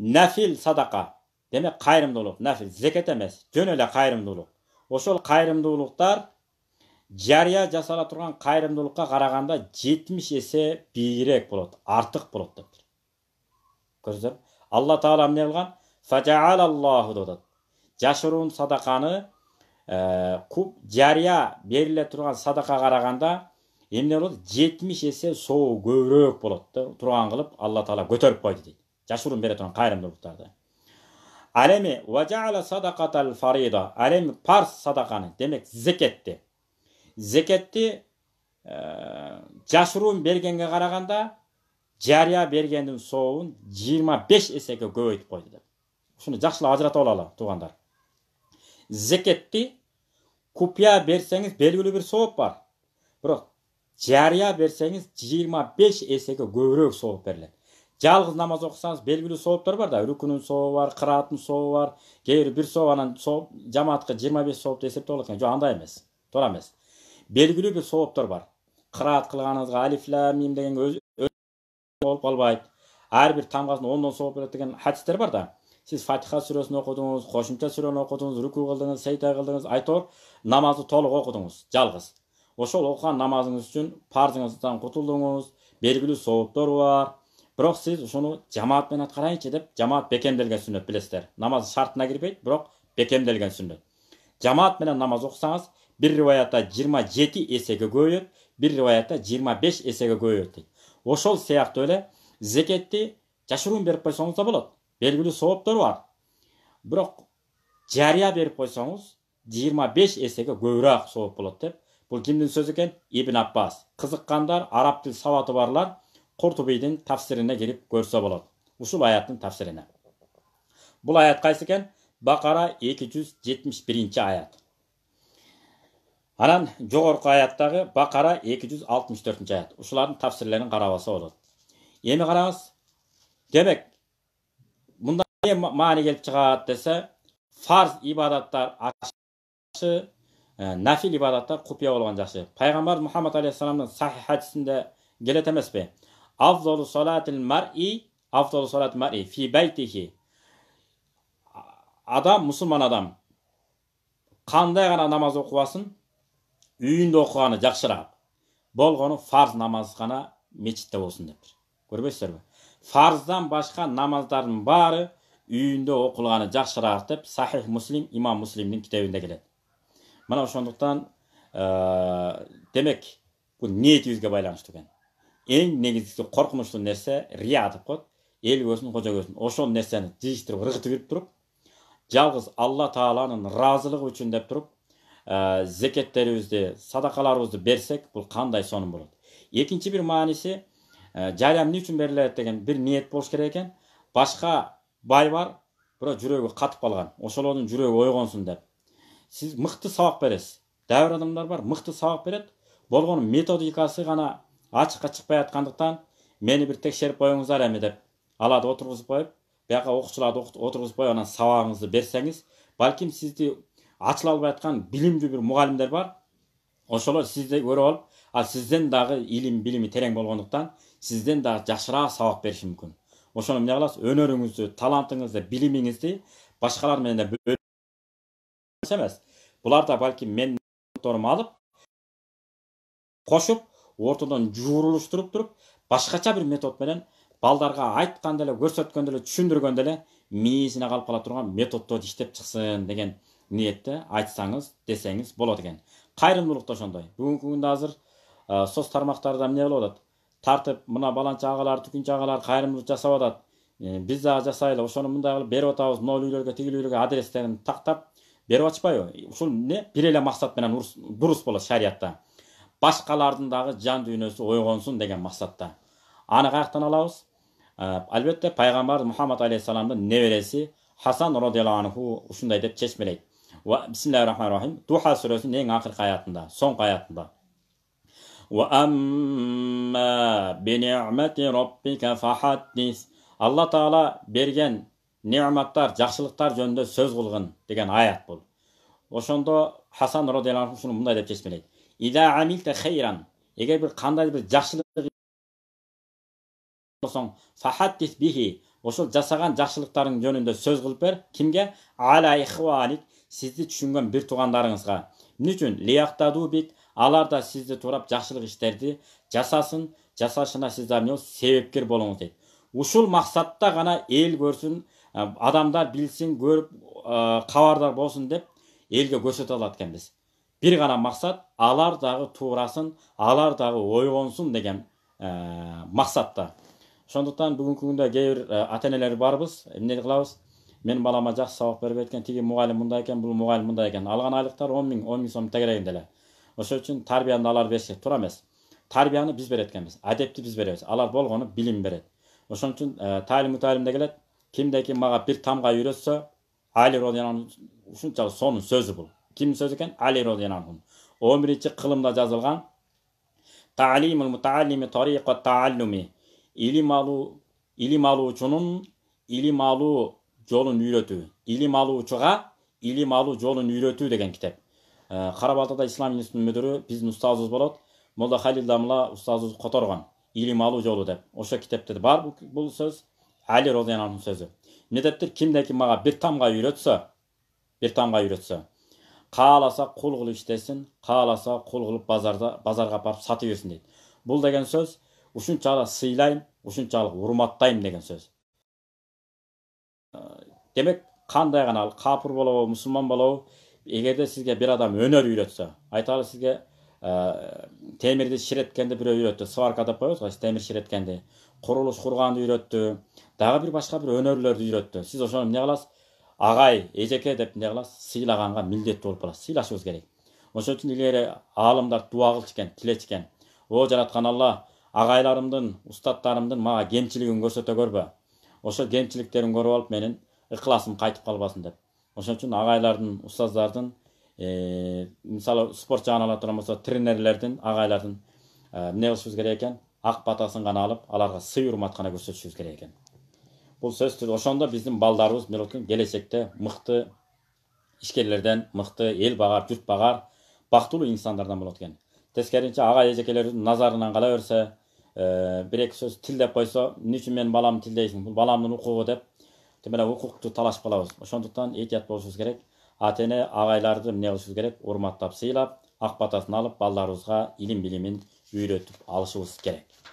нәфил садақа демек кайрымдуулук нафил зекет емес жөн эле кайрымдуулук ошол кайрымдуулуктар жария жасала турган кайрымдуулукка караганда жетимиш эсе бийирээк болот артык болот деп көрдүңүздөрбү алла таала эмне кылган фажаалаллаху деп атат жашыруун садаканы жарыя бериле турган садака караганда эмне болот жетимиш эсе соо көбүрөөк болот да турган кылып алла таала көтөрүп койду дейт жашыруун бере турган кайрымдуулуктарды ал эми садакатал фарида ал эми парз садаканы демек зекетти зекетти жашыруун бергенге караганда жарыя бергендин сообун жыйырма беш эсеге көбөйтүп койду деп ушуну жакшылап ажыратып алалы туугандар зекетти купия берсеңиз белгилүү бир сооп бар бирок жарыя берсеңиз жыйырма беш эсеге көбүрөөк сооп берилет жалгыз намаз оқысаңыз белгілі сооптор бар да рүкүнүн сообу бар кырааттын сообу бар кээ бир бир сооп анан сооп жамаатка жыйырма беш сообпты эсептеп алат экен жок андай эмес туура эмес белгилүү бир сооптор бар кыраат кылганыңызга алиф дегенге мим деген болуп калбайт ар бир тамгасына ондон сооп берет деген хадистер бар да сиз фатиха сүрөсүн окудуңуз кошумча сүрөнү окудуңуз рүкү кылдыңыз сейта кылдыңыз айтор намазды толук окудуңуз жалгыз ошол окуган намазыңыз үчүн парзыңыздан кутулдуңуз белгилүү сооптор бар бирок сиз ушуну жамаат менен аткарайынчы деп жамаат бекемделген сүннөт билесиздер намаз шартына кирбейт бирок бекемделген сүннөт жамаат менен намаз окусаңыз бир рибаятта жыйырма жети эсеге көбөйөт бир 25 жыйырма беш эсеге көбөйөт дейт ошол сыяктуу эле зекетти жашыруун берип койсоңуз да болот белгилүү сооптору бар бирок жарыя берип койсоңуз жыйырма беш эсеге көбүрөөк сооп болот деп бул кимдин сөзү экен ибн аббас кызыккандар араб тил сабаты барлар qurtubiyдің tafsirіне келіп көрсе болады ушул аяттын тафсирина бул аят кайсы экен бакара эки жүз жетимиш биринчи аят анан жогорку аяттагы бакара эки жүз алтымыш төртүнчү аят ушулардын тафсирлерин карабаса болот эми караңыз демек мында эмне маани келип чыгат десе фарз ибадаттар ашшы нафил ибадаттар купуя болгон жакшы пайгамбарыбыз мухаммад алейхисаламдын сахих хадисинде келет эмеспи Afdalu salatil mar'i afdalu салат mar'i fi байтихи. Адам, мұсылман адам, қандай ғана намаз оқыпасын үйінде оқығаны жақсырақ болғаны фарз намаз ғана мешітте болсын деп көрбейсіздер бе фарздан басқа намаздардың бары үйінде оқылғаны жақсырақ деп сахих муслим имам муслимнің кітабында келеді Мына ошондуктан ә, э, демек бұл ниетибизге байланышты екен эң негизги коркунучтуу нерсе рия деп коет эл көзүн кожо көзүн ошол нерсени тийиштирип ыргытып жүрүп ә, туруп жалгыз алла тааланын ыраазылыгы үчүн деп туруп зекеттерибизди садакаларыбызды берсек бул кандай сонун болот экинчи бир мааниси ә, жария эмне үчүн берилет деген бир ниет болуш керек экен башка бай бар бирок жүрөгү катып калган ошолордун жүрөгү ойгонсун деп сиз мыкты сабак бересиз дагы бир адамдар бар мыкты сабак берет болгону методикасы гана ачыкка чыкпай аткандыктан мені бір тексеріп қойыңыздар эми деп алады отургузуп қойып, бияка оқушыларды отырғызып қойып анан сабағыңызды берсеңіз, балким сізді ачыла албай аткан билимдүү бир мугалимдер бар ошолор сизди көрүп алып ал сизден дагы илим билими терең болгондуктан сизден дагы жакшыраак сабак бериши мүмкүн ошону эмне кыласыз өнөрүңүздү талантыңызды билимиңизди башкалар менен да эмес булар да балким менин алып кошуп ортодон жуурулуштуруп туруп башкача бир метод менен балдарга айтканда деле көрсөткөндө эле түшүндүргөндө эле мээсине калып кала турган методдорду иштеп чыксын деген ниетте айтсаңыз десеңиз болот экен кайрымдуулук да ошондой бүгүнкү күндө азыр соц тармактарда эмне болуп атат тартып мына баланча агалар түкүнчү агалар кайрымдуулук жасап атат э, биз дагы жасайлы ошону мындай кылып берип атабыз могул үйлөргө тигил үйлөргө адрестерин тактап берип атышпайбы ушул эмне бир эле максат менен дурус болот шариятта башкалардын дагы жан дүйнөсү ойғонсын деген мақсатта аны қаяқтан алабыз ә, әлбетте пайғамбар мухаммад алейхисаламдын небереси хасан розиаллаху анху ушундай деп чечмелейт бисмиллахи рахмани рахим духа сүрөсүнүн эң акыркы аятында соңку аятында алла таала берген неғматтар жақсылықтар жөнінде сөз кылгын деген аят бул ошондо хасан розиаллаху ушуну мындай деп чечмелейт ида амилта хейран эгер бир кандайдыр бир жакшылык болсоң бихи ошол жасаган жакшылыктарың жөнүндө сөз кылып бер кимге ала ихваник сизди түшүнгөн бир туугандарыңызга эмне үчүн лияктаду бит алар да сизди туурап жакшылык иштерди жасасын жасашына сиз эмне себепкер болуңуз дейт ушул максатта гана эл көрсүн адамдар билсин көрүп кабардар болсун деп елге көрсете алады екенбіз бір ғана мақсат алардағы турасын алардағы ой қонсын деген ә, мақсатта сондықтан бүгінгі күнде кейбір ә, ата энелер барбыз эмне кылабыз менің балама жақсы сабақ беріп кеткен тиги мұғалім мындай екен бұл мұғалім мындай екен алған айлықтары он мың он мың сом тегерегинде эле ошон үчүн тарбияны алар берсе туура эмес тарбияны биз берет экенбиз адепти биз беребиз алар болгону билим берет ошон үчүн ә, тaalим тaalимде келет кимде ким мага бир тамга үйрөтсө Али әли үшінші соның сөзі бұл кімнің сөз екен Али радиалланху он бірінші қылымда жазылған тәлим мутаалими тариқа тааллуми илим алу илим алу үшінін алу жолын үйрету илим алушыға илим алу жолын үйрету деген кітап қарап ислам институтының мүдірі біздің ұстазымыз болады молда халил дамла ұстазымыз қоторған илим алу жолы деп осы кітапте бар бұл сөз әли радиалланхуң сөзі не депті кімде маған бір тамға үйретсе бір тамға үйретсі, қааласа қол қылып іштесін қаласа қол қылып базарда базарға барып сатып жіберсін дейді бұл деген сөз ұшыншалық сыйлайм ұшыншалық урматтайм деген сөз демек қандай ал қапыр болобу мұсылман болобу эгерде сізге бір адам өнер үйретсе айталы сізге ә, темірді шіреткенді біреу үйретті сварка деп қоямыз ғой темір шіреткенді құрылыс құрғанды үйретті дагы бир башка бир өнөрлөрдү үйрөттү сиз ошону эмне кыласыз агай эжеке деп эмне кыласыз сыйлаганга милдеттүү болуп каласыз сыйлашыбыз керек ошон үчүн илгери аалымдар дуба кылчу экен тилечү экен о жараткан алла агайларымдын устаттарымдын мага кемчилигин көрсөтө көрбө ошол кемчиликтерин көрүп алып менин ыкласым кайтып калбасын деп ошон үчүн агайлардын устаздардын мисалы спорт жагын ала турган болсо тренерлердин агайлардын эмне кылышыбыз керек экен ак батасын гана алып аларга сый урмат гана көрсөтүшүбүз керек экен бұл сөзсіз ошондо биздин балдарыбыз мен ойлойм келечекте мыкты ишкерлерден мыкты эл багар журт багар бактылуу инсандардан болот экен тескеринче ага эжекелерибиздин назарынан кала берсе э, бир эки сөз тил деп койсо эмне үчүн менин балам тилдейсиң бул баламдын укугу деп эле укукту талашып калабыз ошондуктан этият болушубуз керек ата эне агайларды эмне кылышыбыз керек урматтап сыйлап ак батасын алып балдарыбызга илим билимин үйрөтүп алышыбыз керек